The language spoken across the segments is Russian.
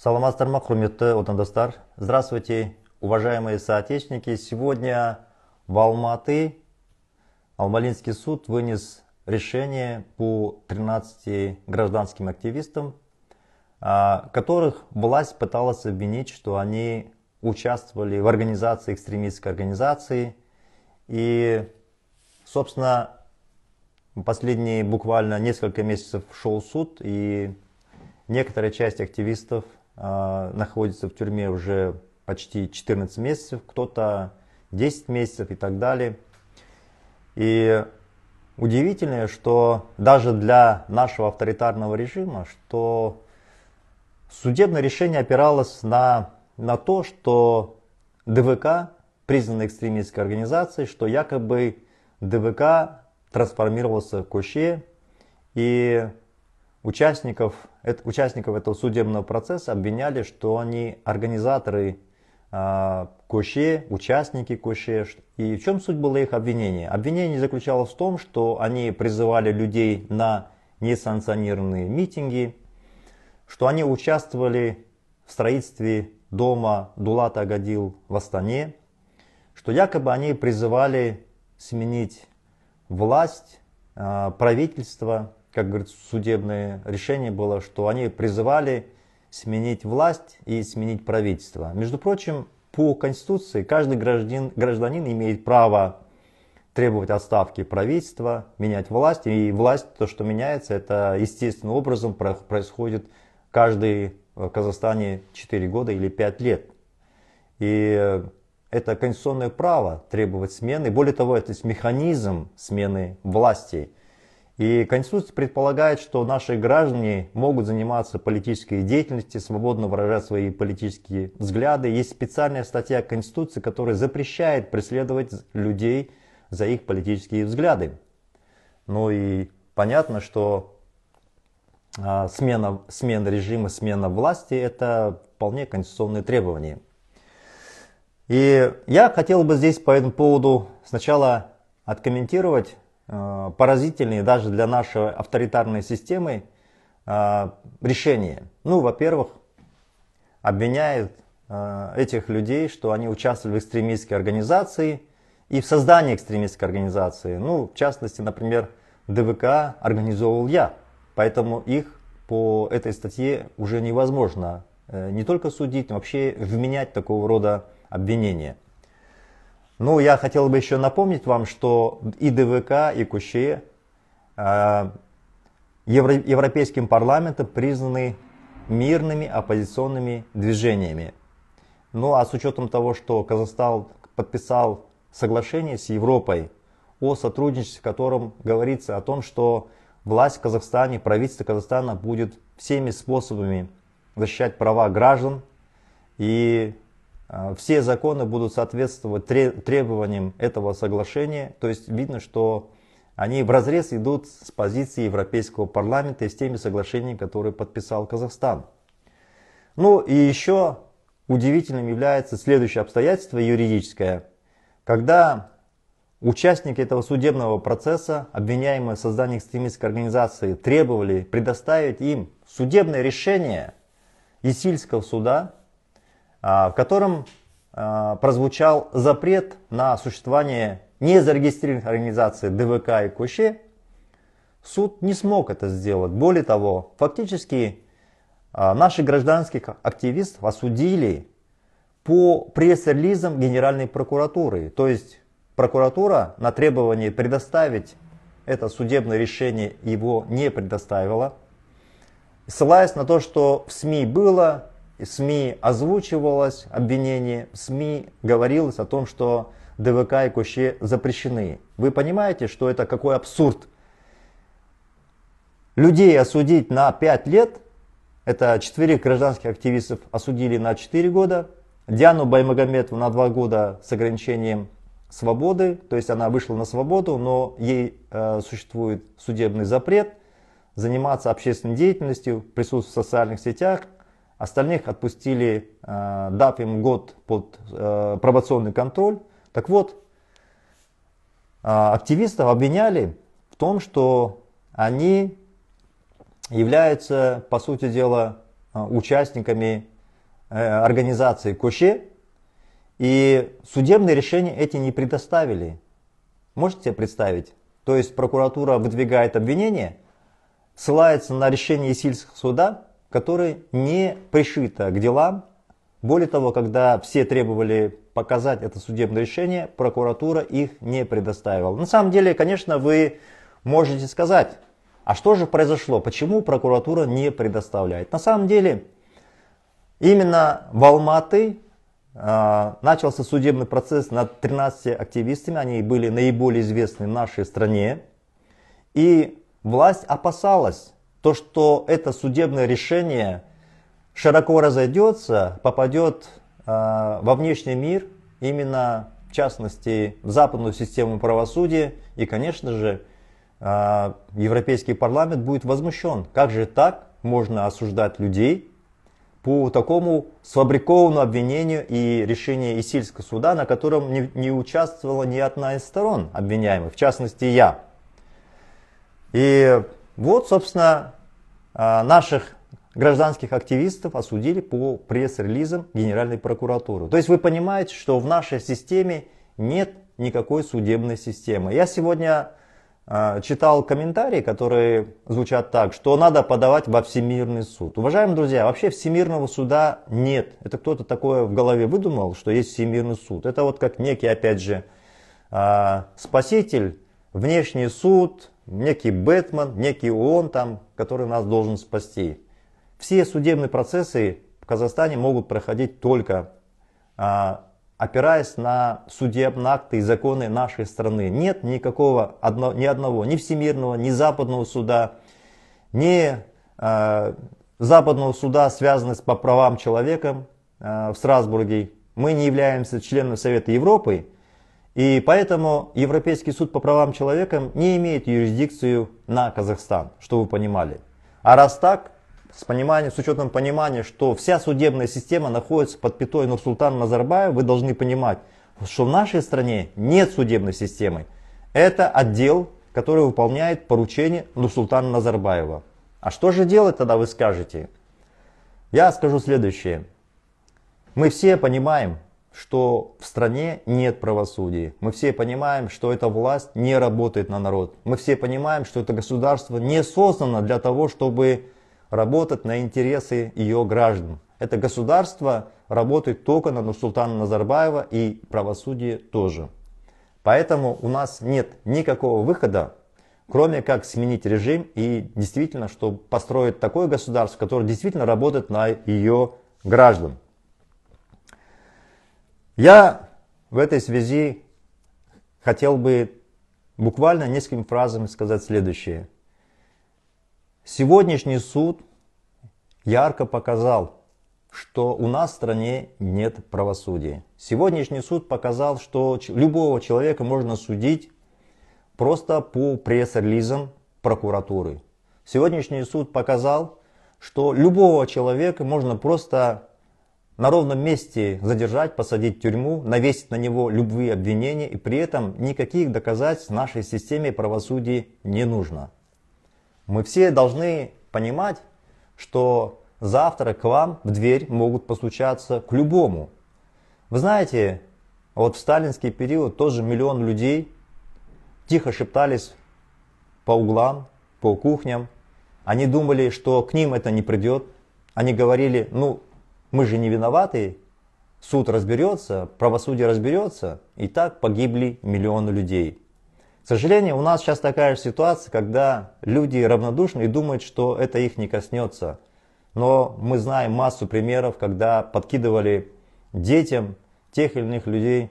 Саламатсыздар құрметті отандастар. Здравствуйте, уважаемые соотечественники. Сегодня в Алматы Алмалинский суд вынес решение по 13 гражданским активистам, а, которых власть пыталась обвинить, что они участвовали в организации экстремистской организации. И, собственно, последние буквально несколько месяцев шел суд, и некоторая часть активистов – а, находится в тюрьме уже почти 14 месяцев, кто-то 10 месяцев и так далее. И удивительное, что даже для нашего авторитарного режима, что судебное решение опиралось на, на то, что ДВК признана экстремистской организацией, что якобы ДВК трансформировался в Куще, и участников участников этого судебного процесса обвиняли, что они организаторы а, Коше, участники Коше. И в чем суть было их обвинения? Обвинение заключалось в том, что они призывали людей на несанкционированные митинги, что они участвовали в строительстве дома Дулата Агадил в Астане, что якобы они призывали сменить власть, а, правительство, как говорится, судебное решение было, что они призывали сменить власть и сменить правительство. Между прочим, по Конституции каждый гражданин, гражданин имеет право требовать отставки правительства, менять власть. И власть, то, что меняется, это естественным образом происходит каждый э, в Казахстане 4 года или 5 лет. И э, это конституционное право требовать смены. Более того, это механизм смены власти. И Конституция предполагает, что наши граждане могут заниматься политической деятельностью, свободно выражать свои политические взгляды. Есть специальная статья Конституции, которая запрещает преследовать людей за их политические взгляды. Ну и понятно, что а, смена, смена режима, смена власти – это вполне конституционные требования. И я хотел бы здесь по этому поводу сначала откомментировать Э, поразительные даже для нашей авторитарной системы э, решения. Ну, во-первых, обвиняет э, этих людей, что они участвовали в экстремистской организации и в создании экстремистской организации. Ну, в частности, например, ДВК организовал я, поэтому их по этой статье уже невозможно не только судить, но вообще вменять такого рода обвинения. Ну, я хотел бы еще напомнить вам, что и ДВК, и Кущее э, Евро, Европейским парламентом признаны мирными оппозиционными движениями. Ну, а с учетом того, что Казахстан подписал соглашение с Европой о сотрудничестве, в котором говорится о том, что власть в Казахстане, правительство Казахстана будет всеми способами защищать права граждан и а, все законы будут соответствовать требованиям этого соглашения. То есть видно, что они в разрез идут с позиции Европейского парламента и с теми соглашениями, которые подписал Казахстан. Ну и еще удивительным является следующее обстоятельство юридическое. Когда участники этого судебного процесса, обвиняемые в создании экстремистской организации, требовали предоставить им судебное решение Исильского суда, а, в котором а, прозвучал запрет на существование незарегистрированных организаций ДВК и КУЩЕ, суд не смог это сделать. Более того, фактически а, наших гражданских активистов осудили по пресс-релизам Генеральной прокуратуры. То есть прокуратура на требование предоставить это судебное решение его не предоставила, ссылаясь на то, что в СМИ было, СМИ озвучивалось обвинение, СМИ говорилось о том, что ДВК и Коще запрещены. Вы понимаете, что это какой абсурд? Людей осудить на 5 лет, это четверых гражданских активистов осудили на 4 года, Диану Баймагометову на 2 года с ограничением свободы, то есть она вышла на свободу, но ей э, существует судебный запрет заниматься общественной деятельностью, присутствовать в социальных сетях, Остальных отпустили, э, дав им год под э, пробационный контроль. Так вот, э, активистов обвиняли в том, что они являются, по сути дела, участниками организации Коще, и судебные решения эти не предоставили. Можете себе представить? То есть прокуратура выдвигает обвинение, ссылается на решение сельского суда, которое не пришита к делам. Более того, когда все требовали показать это судебное решение, прокуратура их не предоставила. На самом деле, конечно, вы можете сказать, а что же произошло, почему прокуратура не предоставляет. На самом деле, именно в Алматы а, начался судебный процесс над 13 активистами, они были наиболее известны в нашей стране, и власть опасалась то, что это судебное решение широко разойдется, попадет э, во внешний мир, именно в частности в западную систему правосудия, и, конечно же, э, Европейский парламент будет возмущен. Как же так можно осуждать людей по такому сфабрикованному обвинению и решению Исильского суда, на котором не, не участвовала ни одна из сторон обвиняемых, в частности я. И вот, собственно, а, наших гражданских активистов осудили по пресс-релизам Генеральной прокуратуры. То есть вы понимаете, что в нашей системе нет никакой судебной системы. Я сегодня а, читал комментарии, которые звучат так, что надо подавать во Всемирный суд. Уважаемые друзья, вообще Всемирного суда нет. Это кто-то такое в голове выдумал, что есть Всемирный суд. Это вот как некий, опять же, а, спаситель, внешний суд, некий Бэтмен, некий он там, который нас должен спасти. Все судебные процессы в Казахстане могут проходить только а, опираясь на судебные акты и законы нашей страны. Нет никакого, одно, ни одного, ни всемирного, ни западного суда, ни а, западного суда, связанного с по правам человека а, в Страсбурге. Мы не являемся членом Совета Европы, и поэтому Европейский суд по правам человека не имеет юрисдикцию на Казахстан, что вы понимали. А раз так, с, пониманием, с учетом понимания, что вся судебная система находится под пятой Нурсултана Назарбаева, вы должны понимать, что в нашей стране нет судебной системы. Это отдел, который выполняет поручение Нурсултана Назарбаева. А что же делать тогда, вы скажете? Я скажу следующее. Мы все понимаем, что в стране нет правосудия. Мы все понимаем, что эта власть не работает на народ. Мы все понимаем, что это государство не создано для того, чтобы работать на интересы ее граждан. Это государство работает только на Нурсултана Назарбаева и правосудие тоже. Поэтому у нас нет никакого выхода, кроме как сменить режим и действительно, чтобы построить такое государство, которое действительно работает на ее граждан. Я в этой связи хотел бы буквально несколькими фразами сказать следующее. Сегодняшний суд ярко показал, что у нас в стране нет правосудия. Сегодняшний суд показал, что любого человека можно судить просто по пресс-релизам прокуратуры. Сегодняшний суд показал, что любого человека можно просто на ровном месте задержать, посадить в тюрьму, навесить на него любые обвинения, и при этом никаких доказательств нашей системе правосудия не нужно. Мы все должны понимать, что завтра к вам в дверь могут постучаться к любому. Вы знаете, вот в сталинский период тоже миллион людей тихо шептались по углам, по кухням. Они думали, что к ним это не придет. Они говорили, ну, мы же не виноваты, суд разберется, правосудие разберется, и так погибли миллионы людей. К сожалению, у нас сейчас такая же ситуация, когда люди равнодушны и думают, что это их не коснется. Но мы знаем массу примеров, когда подкидывали детям тех или иных людей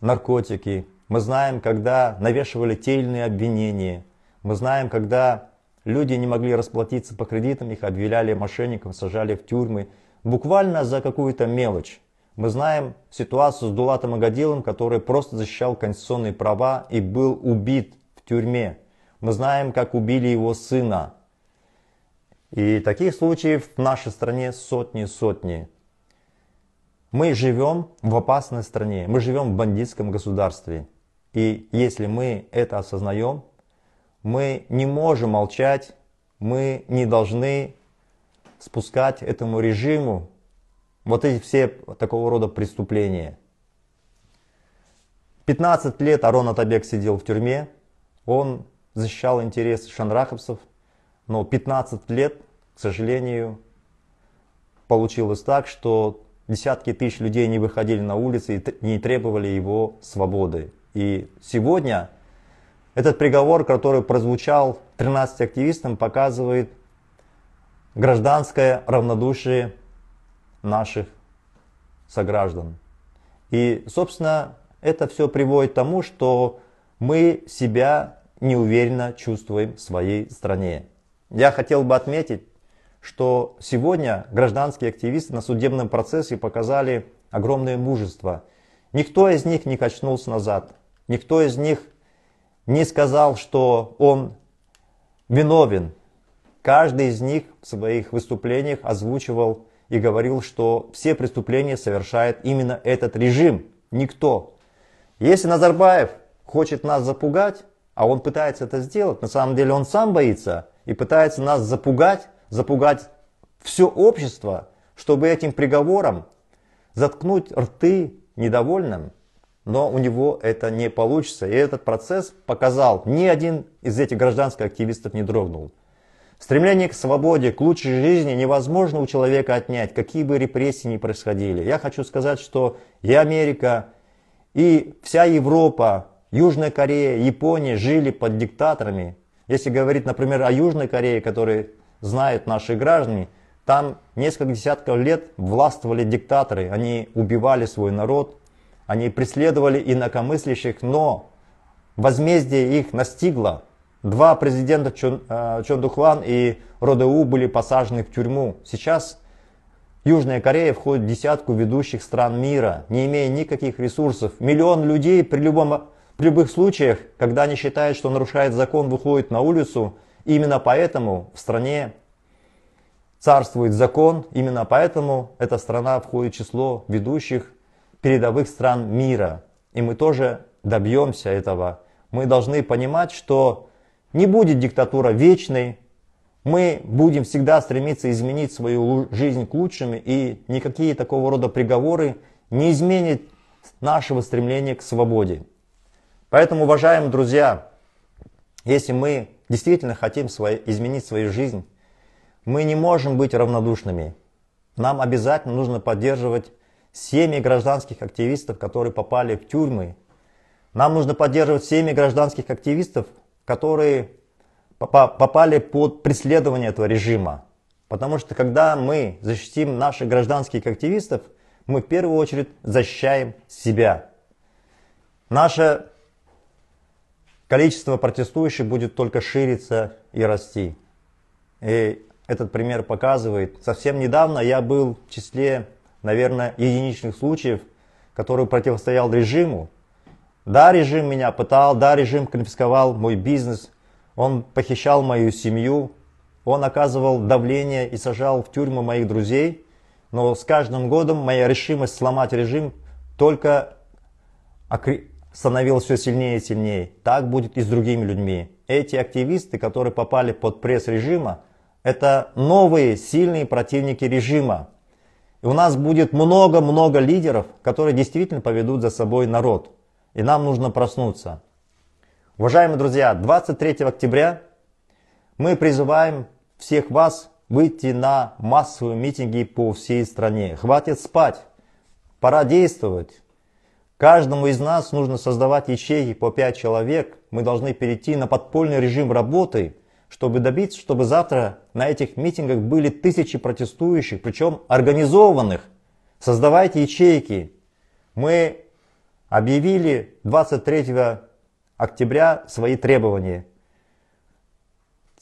наркотики. Мы знаем, когда навешивали те обвинения. Мы знаем, когда люди не могли расплатиться по кредитам, их объявляли мошенникам, сажали в тюрьмы. Буквально за какую-то мелочь. Мы знаем ситуацию с Дулатом Агадилом, который просто защищал конституционные права и был убит в тюрьме. Мы знаем, как убили его сына. И таких случаев в нашей стране сотни и сотни. Мы живем в опасной стране, мы живем в бандитском государстве. И если мы это осознаем, мы не можем молчать, мы не должны спускать этому режиму вот эти все такого рода преступления. 15 лет Арон Атабек сидел в тюрьме, он защищал интересы шанраховцев, но 15 лет, к сожалению, получилось так, что десятки тысяч людей не выходили на улицы и не требовали его свободы. И сегодня этот приговор, который прозвучал 13 активистам, показывает гражданское равнодушие наших сограждан. И, собственно, это все приводит к тому, что мы себя неуверенно чувствуем в своей стране. Я хотел бы отметить, что сегодня гражданские активисты на судебном процессе показали огромное мужество. Никто из них не качнулся назад, никто из них не сказал, что он виновен Каждый из них в своих выступлениях озвучивал и говорил, что все преступления совершает именно этот режим, никто. Если Назарбаев хочет нас запугать, а он пытается это сделать, на самом деле он сам боится и пытается нас запугать, запугать все общество, чтобы этим приговором заткнуть рты недовольным, но у него это не получится. И этот процесс показал, ни один из этих гражданских активистов не дрогнул. Стремление к свободе, к лучшей жизни невозможно у человека отнять, какие бы репрессии ни происходили. Я хочу сказать, что и Америка, и вся Европа, Южная Корея, Япония жили под диктаторами. Если говорить, например, о Южной Корее, которую знают наши граждане, там несколько десятков лет властвовали диктаторы, они убивали свой народ, они преследовали инакомыслящих, но возмездие их настигло – Два президента Чон, э, Чон Духлан и Родеу были посажены в тюрьму. Сейчас Южная Корея входит в десятку ведущих стран мира, не имея никаких ресурсов. Миллион людей при, любом, при любых случаях, когда они считают, что нарушает закон, выходит на улицу. И именно поэтому в стране царствует закон, именно поэтому эта страна входит в число ведущих передовых стран мира. И мы тоже добьемся этого. Мы должны понимать, что не будет диктатура вечной. Мы будем всегда стремиться изменить свою жизнь к лучшему, и никакие такого рода приговоры не изменят нашего стремления к свободе. Поэтому, уважаемые друзья, если мы действительно хотим свои, изменить свою жизнь, мы не можем быть равнодушными. Нам обязательно нужно поддерживать семьи гражданских активистов, которые попали в тюрьмы. Нам нужно поддерживать семьи гражданских активистов, которые попали под преследование этого режима. Потому что когда мы защитим наших гражданских активистов, мы в первую очередь защищаем себя. Наше количество протестующих будет только шириться и расти. И этот пример показывает. Совсем недавно я был в числе, наверное, единичных случаев, который противостоял режиму, да, режим меня пытал, да, режим конфисковал мой бизнес, он похищал мою семью, он оказывал давление и сажал в тюрьмы моих друзей, но с каждым годом моя решимость сломать режим только становилась все сильнее и сильнее. Так будет и с другими людьми. Эти активисты, которые попали под пресс режима, это новые сильные противники режима. И у нас будет много-много лидеров, которые действительно поведут за собой народ и нам нужно проснуться. Уважаемые друзья, 23 октября мы призываем всех вас выйти на массовые митинги по всей стране. Хватит спать, пора действовать. Каждому из нас нужно создавать ячейки по 5 человек. Мы должны перейти на подпольный режим работы, чтобы добиться, чтобы завтра на этих митингах были тысячи протестующих, причем организованных. Создавайте ячейки. Мы объявили 23 октября свои требования.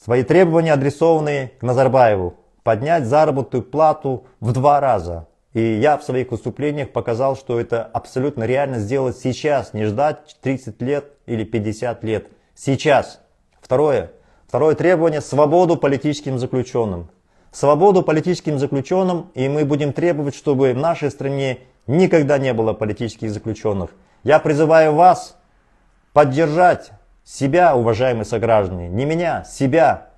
Свои требования адресованные к Назарбаеву. Поднять заработную плату в два раза. И я в своих выступлениях показал, что это абсолютно реально сделать сейчас, не ждать 30 лет или 50 лет. Сейчас. Второе. Второе требование – свободу политическим заключенным. Свободу политическим заключенным, и мы будем требовать, чтобы в нашей стране никогда не было политических заключенных. Я призываю вас поддержать себя, уважаемые сограждане, не меня, себя,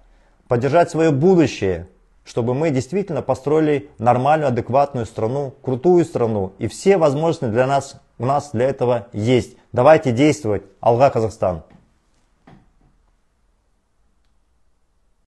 поддержать свое будущее, чтобы мы действительно построили нормальную, адекватную страну, крутую страну. И все возможности для нас, у нас для этого есть. Давайте действовать. Алга, Казахстан.